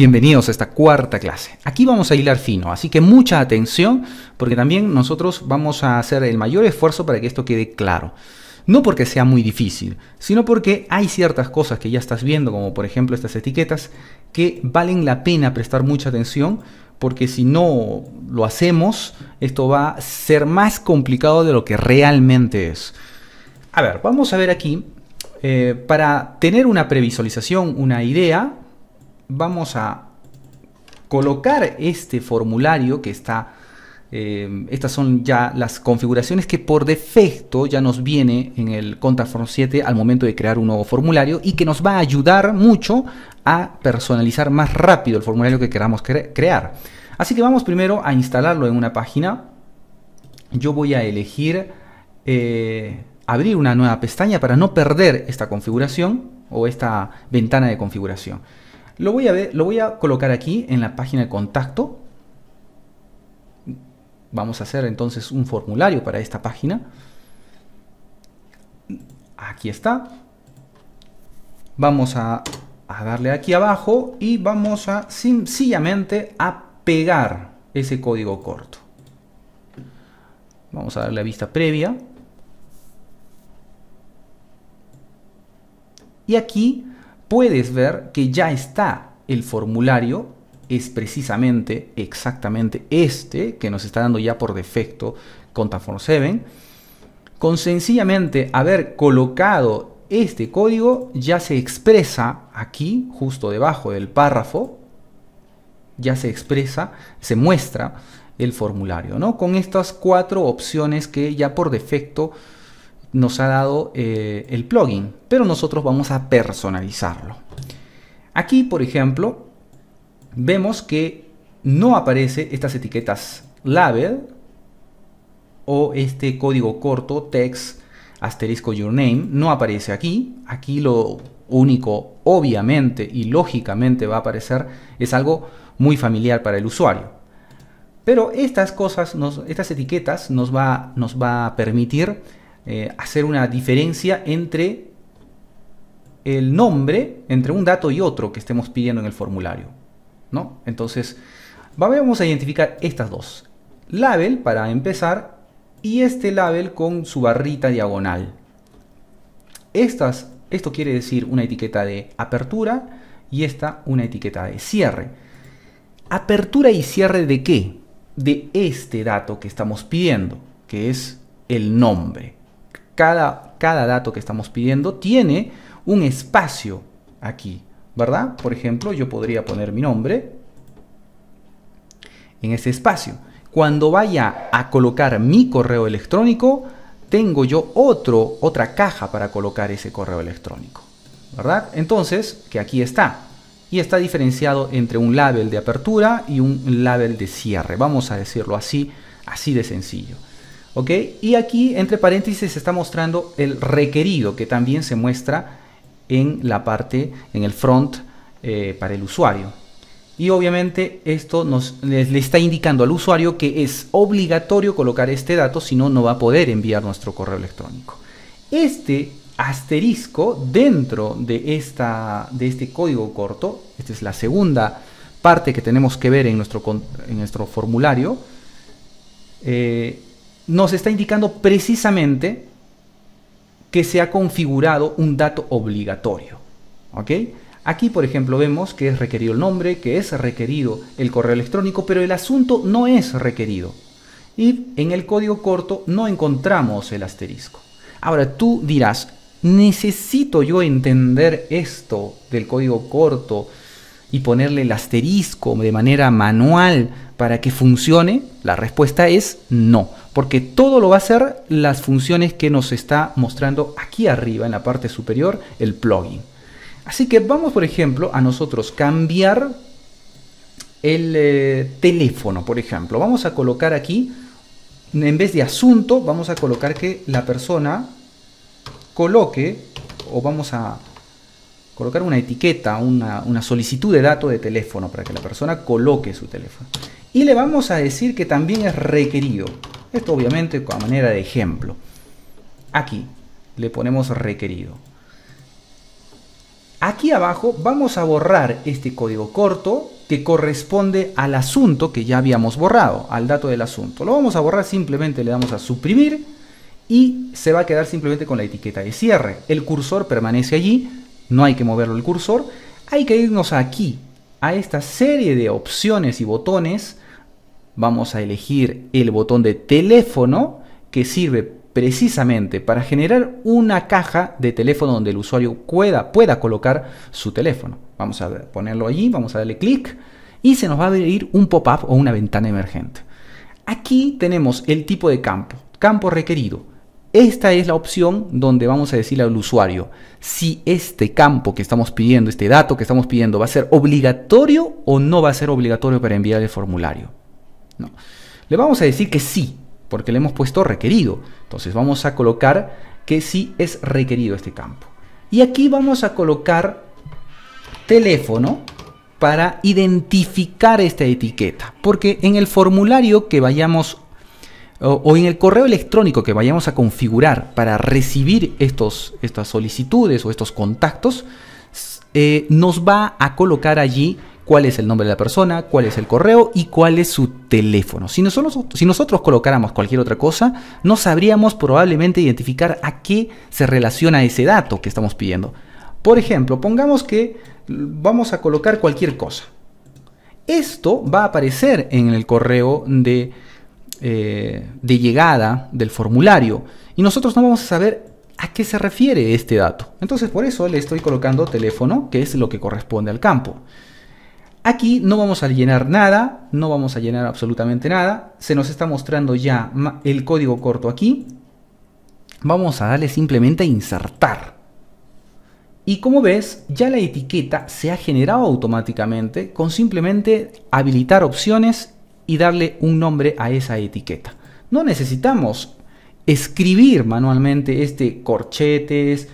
Bienvenidos a esta cuarta clase. Aquí vamos a hilar fino, así que mucha atención porque también nosotros vamos a hacer el mayor esfuerzo para que esto quede claro. No porque sea muy difícil, sino porque hay ciertas cosas que ya estás viendo, como por ejemplo estas etiquetas, que valen la pena prestar mucha atención porque si no lo hacemos, esto va a ser más complicado de lo que realmente es. A ver, vamos a ver aquí, eh, para tener una previsualización, una idea, vamos a colocar este formulario que está... Eh, estas son ya las configuraciones que por defecto ya nos viene en el Contaform 7 al momento de crear un nuevo formulario y que nos va a ayudar mucho a personalizar más rápido el formulario que queramos crear. Así que vamos primero a instalarlo en una página. Yo voy a elegir eh, abrir una nueva pestaña para no perder esta configuración o esta ventana de configuración. Lo voy a, ver, lo voy a colocar aquí en la página de contacto. Vamos a hacer entonces un formulario para esta página. Aquí está. Vamos a, darle aquí abajo y vamos a sencillamente a pegar ese código corto. Vamos a darle a vista previa. Y aquí puedes ver que ya está el formulario, es precisamente exactamente este que nos está dando ya por defecto Contaform 7. Con sencillamente haber colocado este código ya se expresa aquí, justo debajo del párrafo, ya se expresa, se muestra el formulario, ¿no? Con estas cuatro opciones que ya por defecto nos ha dado eh, el plugin, pero nosotros vamos a personalizarlo. Aquí, por ejemplo, vemos que no aparece estas etiquetas label o este código corto text asterisco your name no aparece aquí. Aquí lo único obviamente y lógicamente va a aparecer es algo muy familiar para el usuario. Pero estas cosas, estas etiquetas nos va, nos va a permitir eh, hacer una diferencia entre el nombre, entre un dato y otro que estemos pidiendo en el formulario. ¿no? Entonces, vamos a identificar estas dos. Label para empezar y este label con su barrita diagonal. Estas, esto quiere decir una etiqueta de apertura y esta una etiqueta de cierre. ¿Apertura y cierre de qué? De este dato que estamos pidiendo, que es el nombre cada, dato que estamos pidiendo tiene un espacio aquí, ¿verdad? Por ejemplo, yo podría poner mi nombre en ese espacio. Cuando vaya a colocar mi correo electrónico, tengo yo otro, otra caja para colocar ese correo electrónico, ¿verdad? Entonces, que aquí está. Y está diferenciado entre un label de apertura y un label de cierre. Vamos a decirlo así, así de sencillo. Y aquí, entre paréntesis, se está mostrando el requerido que también se muestra en la parte, en el front eh, para el usuario. Y obviamente esto nos, le está indicando al usuario que es obligatorio colocar este dato, si no, no va a poder enviar nuestro correo electrónico. Este asterisco dentro de, esta, de este código corto, esta es la segunda parte que tenemos que ver en nuestro, nuestro formulario, eh, nos está indicando precisamente que se ha configurado un dato obligatorio. Aquí, por ejemplo, vemos que es requerido el nombre, que es requerido el correo electrónico, pero el asunto no es requerido. Y en el código corto no encontramos el asterisco. Ahora tú dirás, ¿necesito yo entender esto del código corto? y ponerle el asterisco de manera manual para que funcione? La respuesta es no, porque todo lo va a hacer las funciones que nos está mostrando aquí arriba en la parte superior el plugin. Así que vamos, por ejemplo, a nosotros cambiar el eh, teléfono, por ejemplo. Vamos a colocar aquí, en vez de asunto, vamos a colocar que la persona coloque, o vamos a, colocar una etiqueta, una, solicitud de dato de teléfono para que la persona coloque su teléfono. Y le vamos a decir que también es requerido. Esto obviamente a manera de ejemplo. Aquí le ponemos requerido. Aquí abajo vamos a borrar este código corto que corresponde al asunto que ya habíamos borrado, al dato del asunto. Lo vamos a borrar, simplemente le damos a suprimir y se va a quedar simplemente con la etiqueta de cierre. El cursor permanece allí no hay que moverlo el cursor, hay que irnos aquí, a esta serie de opciones y botones, vamos a elegir el botón de teléfono que sirve precisamente para generar una caja de teléfono donde el usuario pueda, pueda colocar su teléfono. Vamos a ponerlo allí, vamos a darle clic y se nos va a abrir un pop-up o una ventana emergente. Aquí tenemos el tipo de campo, campo requerido. Esta es la opción donde vamos a decirle al usuario si este campo que estamos pidiendo, este dato que estamos pidiendo, va a ser obligatorio o no va a ser obligatorio para enviar el formulario. No. Le vamos a decir que sí, porque le hemos puesto requerido. Entonces vamos a colocar que sí es requerido este campo. Y aquí vamos a colocar teléfono para identificar esta etiqueta, porque en el formulario que vayamos o, en el correo electrónico que vayamos a configurar para recibir estos, estas solicitudes o estos contactos, eh, nos va a colocar allí cuál es el nombre de la persona, cuál es el correo y cuál es su teléfono. Si nosotros, si nosotros colocáramos cualquier otra cosa, no sabríamos probablemente identificar a qué se relaciona ese dato que estamos pidiendo. Por ejemplo, pongamos que vamos a colocar cualquier cosa. Esto va a aparecer en el correo de eh, de llegada del formulario y nosotros no vamos a saber a qué se refiere este dato. Entonces por eso le estoy colocando teléfono, que es lo que corresponde al campo. Aquí no vamos a llenar nada, no vamos a llenar absolutamente nada. Se nos está mostrando ya el código corto aquí. Vamos a darle simplemente a insertar. Y como ves, ya la etiqueta se ha generado automáticamente con simplemente habilitar opciones y darle un nombre a esa etiqueta. No necesitamos escribir manualmente este corchetes,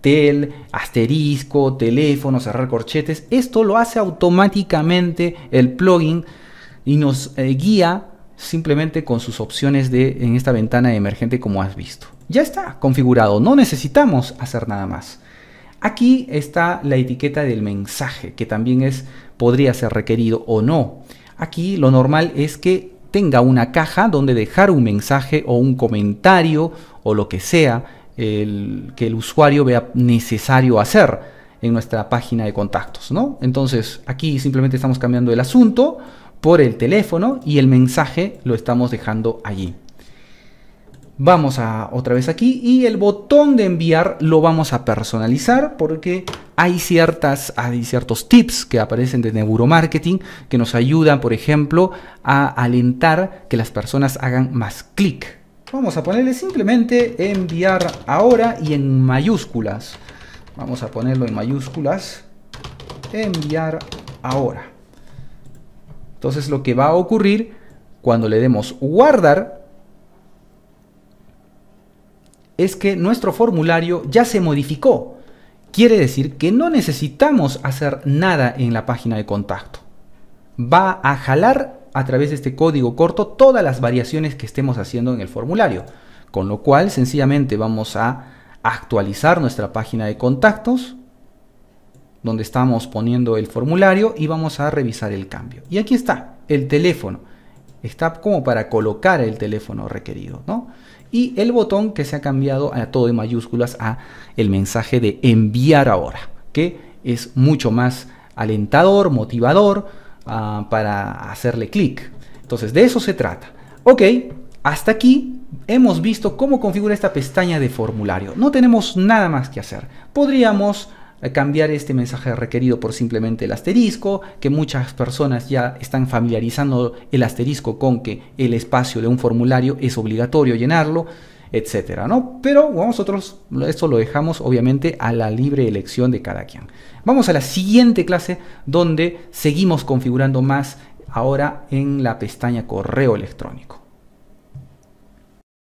tel, asterisco, teléfono, cerrar corchetes. Esto lo hace automáticamente el plugin y nos eh, guía simplemente con sus opciones de, en esta ventana emergente como has visto. Ya está configurado, no necesitamos hacer nada más. Aquí está la etiqueta del mensaje que también es, podría ser requerido o no. Aquí lo normal es que tenga una caja donde dejar un mensaje o un comentario o lo que sea que el usuario vea necesario hacer en nuestra página de contactos. ¿no? Entonces aquí simplemente estamos cambiando el asunto por el teléfono y el mensaje lo estamos dejando allí. Vamos a otra vez aquí y el botón de enviar lo vamos a personalizar porque hay, ciertas, hay ciertos tips que aparecen de neuromarketing que nos ayudan, por ejemplo, a alentar que las personas hagan más clic. Vamos a ponerle simplemente enviar ahora y en mayúsculas. Vamos a ponerlo en mayúsculas. Enviar ahora. Entonces lo que va a ocurrir cuando le demos guardar es que nuestro formulario ya se modificó. Quiere decir que no necesitamos hacer nada en la página de contacto. Va a jalar a través de este código corto todas las variaciones que estemos haciendo en el formulario. Con lo cual sencillamente vamos a actualizar nuestra página de contactos donde estamos poniendo el formulario y vamos a revisar el cambio. Y aquí está, el teléfono está como para colocar el teléfono requerido, ¿no? Y el botón que se ha cambiado a todo en mayúsculas a el mensaje de enviar ahora, que es mucho más alentador, motivador ah, para hacerle clic. Entonces, de eso se trata. Ok, hasta aquí hemos visto cómo configura esta pestaña de formulario. No tenemos nada más que hacer. Podríamos eh, cambiar este mensaje requerido por simplemente el asterisco, que muchas personas ya están familiarizando el asterisco con que el espacio de un formulario es obligatorio llenarlo, etcétera, ¿no? Pero nosotros esto lo dejamos obviamente a la libre elección de cada quien. Vamos a la siguiente clase donde seguimos configurando más ahora en la pestaña correo electrónico.